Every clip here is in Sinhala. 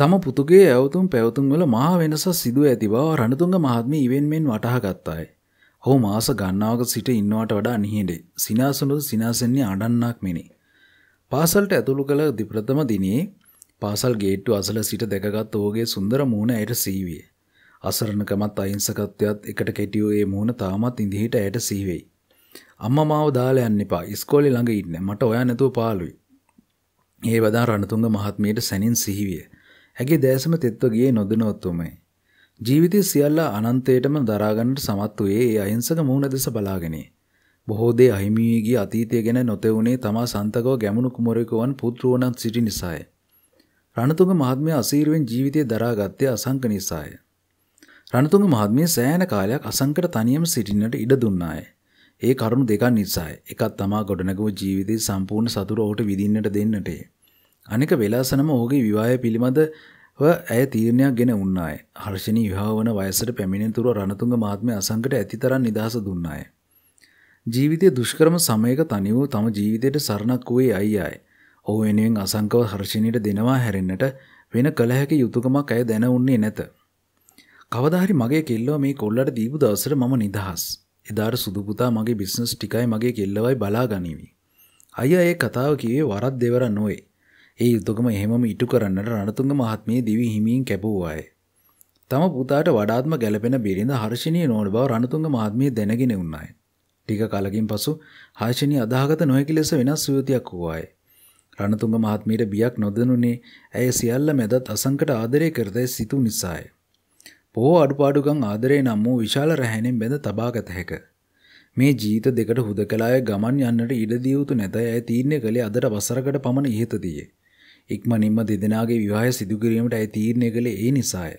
තම පුතුගේ ඇවතුම් පැවතුම්වල මහා වෙනස සිදුව ඇති බව රණතුංග මහත්මී ඉවෙන් මෙන් වටහාගත්තාය. හෝ මාස ගන්නාවක සිට ඉන්නවට වඩා නිහිඩේ සිනාසුනුද සිනාසෙන්නේ අඩන්නක් මෙනි. පාසල්ට ඇතුළු කළ දිප්‍රථම දිනේ පාසල් ගේට්ටු අසල සිට දැකගත් ඕගේ සුන්දර මූුණ ඇයට සීවිය. අසරණකමත් අයිංසකත්වයත් එකට කෙටියෝයේ මූුණ තාමත් ඉදිහිට ඇයට සීවෙයි. අම්ම මාව දාල යන්න එපා ඉස්කෝලි ළඟ ඉන්න මට ඔයා නැතුව පාලුයි. ඒ වදා රණතුන්ග මහත්මයට සැනින් සිහිවිය. ඇගේ දැසම තෙත්ව ගියේ නොදනොත්තුමේ. ජීවිතය සියල්ල අනන්තයටම දරාගන්නට සමත් වූයේ ඒ අහිංසක මූුණ දෙස බලාගෙන. බොහෝ දේ අහිමියගේ අතීතය ගැන නොතෙවුණේ තමා සන්තකව ගැමුණු කුමරකවන් පුත්‍රුවනත් සිටි නිසාය. රණතුග මහත්මය අසීරුවෙන් ජීවිතය දරාගත්තය අසංක නිසාය. රණතුග මහත්මේ සෑන කාලයක් අසංකට තනියම සිටින්නට ඉඩ දුන්නාය. ඒ කරුණු දෙකන් නිසායි එකත් තමා ගොඩනැගව ජීවිතය සම්පූර්ණ සතුර ඔහුට විදින්නට දෙන්නටේ. අනෙක වෙලාසනම ඕගේ විවාය පිළිබඳ ඇය තීරණයක් ගෙන උන්නාය. හර්ෂණී විවාහ වන වයසට පැමිණෙනතුරු රණතුංග මහත්මයා අසංකට ඇතිතරම් නිදහස දුන්නාය. ජීවිතයේ දුෂ්කරම සමයක තනි වූ තම ජීවිතයට සරණක් වූයේ අයියායි. ඔහු වෙනුවෙන් අසංකව හර්ෂණීට දෙනවා හැරෙන්නට වෙන කළ හැකි යුතුයකමක් ඇය දැන උන්නේ නැත. කවදා හරි මගේ කෙල්ලව මේ කොල්ලට දීපු දවසට මම නිදහස්. එදාට සුදු පුතා මගේ බිස්නස් ටිකයි මගේ කෙල්ලවයි බලා ගනිවි. අයියා ඒ කතාව කිව්වේ වරද දෙවර නොවේ. ඒ යුතුකම එහෙමම ඉටු කරන්නට රණතුංග මහත්මේ දිවි හිමියෙන් කැපූවාය. තම පුතාට වඩාත්ම ගැලපෙන බිරිඳ හර්ෂණීය නෝන බව රණතුංග මහත්මේ දැනගෙන උන්නාය. ටික කලකින් පසු හර්ෂණීය අදාහගත නොහැකි ලෙස වෙනස් සුවතියක් වූවාය. රණතුංග මහත්මීට බියක් නොදනුනේ ඇය සියල්ල මැදත් අසංකට ආදරය කරතැයි සිතු නිසාය. පොහෝ අඩුපාඩුගං ආදරේ නම් වූ විශාල රැහැණෙන් බැඳ තබාගත හැක. මේ ජීත දෙකට හුදකලාය ගමන් යන්නට ඉඩදියුතු නැතයි ඇය තීරණය කළේ අදට වසරකට පමණ ඉහතදීයේ. ඉක්මනින්ම දෙදෙනගේ විවාහය සිදුකිරීමට ඇයි තීරණය කළේ ඒ නිසාය.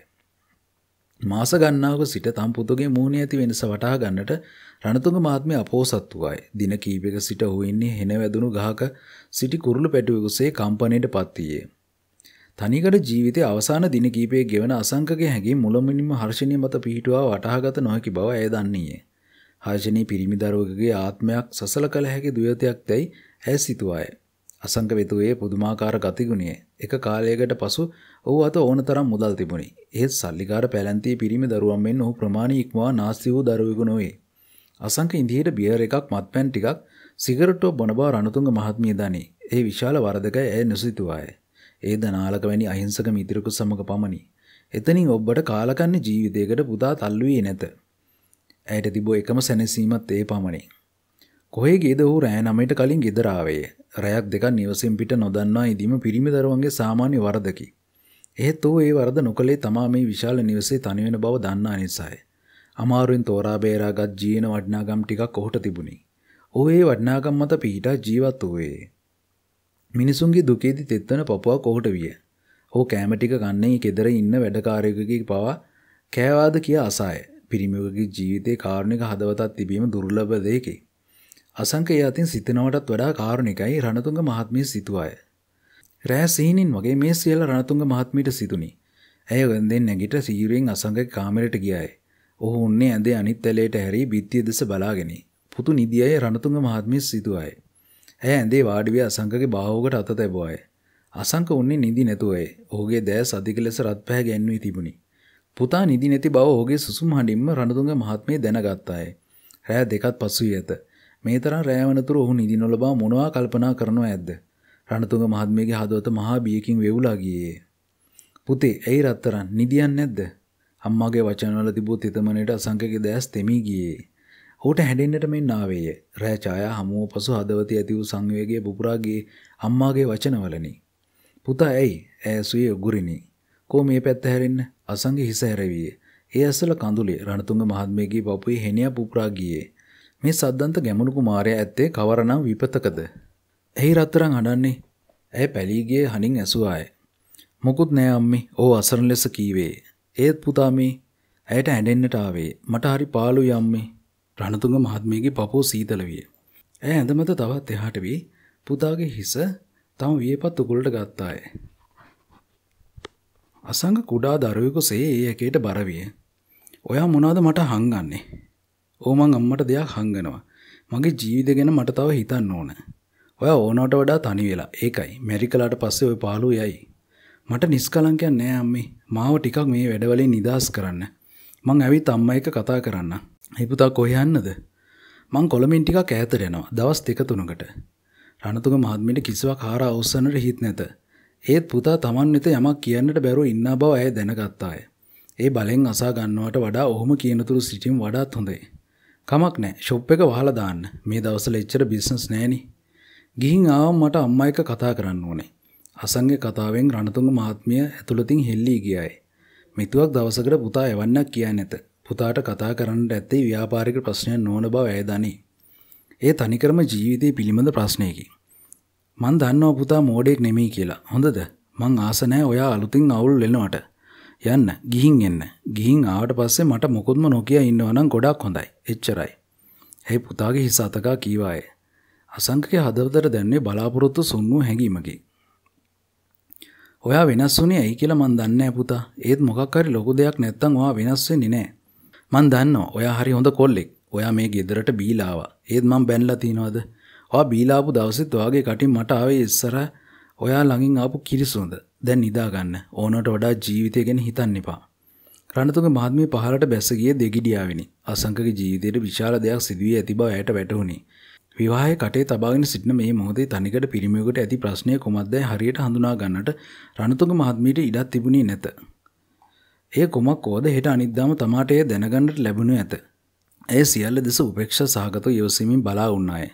මාස ගන්නාව සිට තම් පුතුගේ මූුණ ඇති වෙනස වටා ගන්නට රණතුග මාත්මය අපෝසත් වූයි දින කීපක සිට හුවෙන්නේ හෙන වැදුණු ගහක සිටි කුරුළු පැටුවකුසේ කම්පනයට පත්තියේ. තනිකට ජීවිතය අවසාන දින කීපේ ගෙවන අසංකගේ හැගේ මුළමිනිම හර්ෂණය මත පිහිටුවා වටහාගත නොහැකි බව ඇය දන්නේය. හර්ෂණී පිරිමිදරුවකගේ ආත්මයක් සසල කළ හැකි දුවතයක් දැයි ඇ සිතුවාය. අසංක වෙතුයේ පුදුමාකාර ගතිගුණය එක කාලයකට පසු ඔහු අත ඕනතරම් මුදල් තිබුණි. එහෙත් සල්ලිකාර පැලැන්තියේ පිරිමි දරුවන් මෙන් ඔහු ප්‍රමාණී ඉක්මවා නාස්ති වූ දරුවෙකු නොවේ. අසංක ඉන්දියට බියර් එකක් මත්පැන් ටිකක් සිගරට්ටෝ බොන බව රණතුංග මහත්මිය දනී. ඒ විශාල වරදකයි ඇය නොසිතුවාය. ඒ දනාලක වැනි අහිංසක මිතුරෙකු සමග පමණි. එතනින් ඔබට කාලකන්න ජීවිතයකට පුතා තල්ලුවේ නැත. ඇයට තිබෝ එකම සැනසීමත් ඒ පමණි. කොහේ ගේද ඔහු රෑ නමයට කලින් ගෙදරාවේ රැයක් දෙක නිවසින් පිට නොදන්වා ඉදීම පිරිමි දරුවන්ගේ සාමාන්‍ය වරදකි. එහෙත් ඔහු ඒ වරද නොකළේ තමා මේ විශාල නිවසේ තනිවෙන බව දන්නා නිසායි. අමාරුවෙන් තෝරා බේරාගත් ජීන වඩනාගම් ටිකක් ඔහුට තිබුණි. ඔහු ඒ වඩනාගම් මත පිහිටා ජීවත් වූයේ. මිනිසුන්ගේ දුකේදි තෙත්වන පපුවක් ඔහුට විය. ඔහු කෑම ටික ගන්නේ කෙදර ඉන්න වැඩකාරයෙකුගේ පවා කෑවාද කියා අසාය. පිරිමියෙකුගේ ජීවිතේ කාරුණික හදවතක් තිබීම දුර්ලභ දෙයකි. අසංකය අතින් සිතනවටත් වඩා කාරුණිකයි රණතුංග මහත්මිය සිතුවාය. රෑ සීනින් වගේ මේ සියල්ල රණතුංග මහත්මීට සිතුනි. ඇය වෙන්දෙන් නැගිට සීරුවෙන් අසංකගේ කාමරයට ගියාය. ඔහු උන්නේ ඇඳේ අනිත් ඇලයට හැරී බිත්තිය දෙස බලාගෙනි. පුතු නිදියයි රණතුංග මහත්මිය සිතුවාය. ඇය ඇඳේ වාඩි වී අසංකගේ බාහුවකට අත තැබුවාය. අසංක උන්නේ නිදි නැතුවයි. ඔහුගේ දෑස් අධික ලෙස රත්පැහැ ගැන්වී තිබුණි. පුතා නිදි නැති බව ඔහුගේ සුසුම් හඬින්ම රණතුංග මහත්මිය දැනගත්තාය. රෑ දෙකත් පසු වී ඇත. මේ තරම් රෑවනතුර ඔහු නිදි නොලබා මොනවා කල්පනා කරනවා ඇද්ද? රණතුංග මහත්මියගේ හදවත මහා බියකින් වෙවුලා ගියේ. පුතේ, ඇයි රත්තරන් නිදියන්නේ නැද්ද? අම්මාගේ වචනවල තිබූ තෙතමනේට අසංකේගේ දැස් තෙමී ගියේ. ඔහුට හැඬෙන්නට මෙන් ආවේය. රෑ ඡායා හමුව පසු හදවතේ ඇති වූ සංවේගයේ පුපුරාගේ අම්මාගේ වචනවලනි. පුතා ඇයි? ඈසුවේ උගුරිනි. කෝ මේ පැත්ත හැරෙන්න? අසංගේ හිස හැරවියේ. ඒ ඇසල කඳුලේ රණතුංග මහත්මියගේ පපුවේ හෙනියා පුපුරා ගියේ. මේ සද්දන්ත ගැමුණු කුමාරයා ඇත්තේ කවරනම් විපතකද? එහි රත්තරන් අඬන්නේ. ඇය පැලීගේ හනින් ඇසුආය. "මොකුත් නෑ අම්මේ." "ඕ අසරණ ලෙස කීවේ." "ඒත් පුතා මේ ඇයට ඇඬෙන්නට ආවේ. මට හරි පාළුයි අම්මේ." රණතුංග මහත්මියගේ පපුව සීතල විය. ඇය ඇඳමත තවත් එහාට වී පුතාගේ හිස තම වියපත් උකුලට ගත්තාය. අසංග කුඩා දරුවෙකුසේ ඒ එකේට බර විය. "ඔයා මොනවද මට හංගන්නේ?" ඕමං අම්මට දෙයක් හංගනවා. මගේ ජීවිත ගැන මට තව හිතන්න ඕන. ඔය ඕනවට වඩා තනි වෙලා. ඒකයි. මෙරිකලාට පස්සේ ওই පාළුව යයි. මට නිස්කලංකයක් නෑ අම්මේ. මාව ටිකක් මේ වැඩවලින් නිදහස් කරන්න. මං ඇවිත් අම්මා එක්ක කතා කරන්න. "හේ පුතා කොහේ යන්නද?" මං කොළඹින් ටිකක් ඈතට යනවා. දවස් දෙක තුනකට. රණතුංග මහත්මියට කිසිවක් හාරා අවසන්නට හිත් නැත. ඒත් පුතා Taman වෙත යමක් කියන්නට බැරුව ඉන්නා බව ඇය දැනගත්තාය. ඒ බලෙන් අසා ගන්නවට වඩා ඔහුම කියනතුරු සිටීම වඩාත් හොඳයි. කමක් නෑ ශොප් එක වහලා දාන්න මේ දවස්වල එච්චර බිස්නස් නෑනේ ගිහින් ආවම මට අම්මා එක්ක කතා කරන්න ඕනේ අසංගේ කතාවෙන් රණතුංග මහත්මිය ඇතුළතින් හෙල්ලී ගියාය මිතුවක් දවසකට පුතා එවන්නක් කියා නැත පුතාට කතා කරන්නට ඇත්තේ ව්‍යාපාරික ප්‍රශ්නයක් නොවන බව ඇය දනී ඒ තනිකරම ජීවිතය පිළිබඳ ප්‍රශ්නයකි මන් දන්නව පුතා මෝඩෙක් නෙමෙයි කියලා හොඳද මං ආස නැහැ ඔයා අලුතින් අවුල් වෙනවට යන්න ගිහින් එන්න ගිහින් ආවට පස්සේ මට මොකොත්ම නොකිය ඉන්නවනම් ගොඩක් හොඳයි එච්චරයි. ඇයි පුතාගේ හිස අතකා කීවාය. අසංකගේ හදවතට දැන්නේ බලාපොරොත්තු සුන්නු හැඟීමකි. ඔයා වෙනස් වුනේ ඇයි කියලා මන් දන්නේ පුතා. ඒත් මොකක් හරි ලොකු දෙයක් නැත්තම් ඔයා වෙනස් වෙන්නේ නැහැ. මන් දන්නවා ඔයා හරි හොඳ කොල්ලෙක්. ඔයා මේ ගෙදරට බීලා ආවා. ඒත් මං බැනලා තියනවාද? ඔයා බීලා ආපු දවසෙත් ඔයාගේ කටින් මට ආවේ ඉස්සර ඔයා ළඟින් ආපු කිරිසොඳ. දැන් නිදාගන්න ඕනට වඩා ජීවිතය ගැන හිතන්න එපා. රණතුගේ මහත්මිය පහලට බැස ගිය දෙගිඩියාවිනි. අසංකගේ ජීවිතයට විශාල දෙයක් සිදුවී ඇති බව ඇයට වැටහුණි. විවාහයේ කටේ තබාගෙන සිටින මේ මොහොතේ තනිකඩ පිරිමියෙකුට ඇති ප්‍රශ්නය කුමක්දයි හරියට හඳුනා ගන්නට රණතුංග මහත්මියට ඉඩක් තිබුණේ නැත. එය කුමක් ඕද හෙට අනිද්දාම තමාට එය දැනගන්නට ලැබුණේ ඇත. ඇය සියල්ල දෙස උපේක්ෂා සහගතව යොසීමින් බලා වුණාය.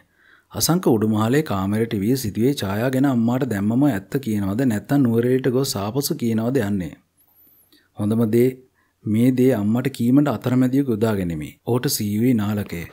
අසංක උඩුමහලේ කාමරට වී සිදුවේ ඡායා ගැන අම්මාට දැම්මම ඇත්ත කියනවද නැත්තම් නුවරඑළියට ගොස් ආපසු කියනවද යන්නේ. හොඳම දේ මේ දේ අම්මට කීමට අතරමැදිය ගොදා ගැනීමේ. ඔහුට සීවී නාලකයේ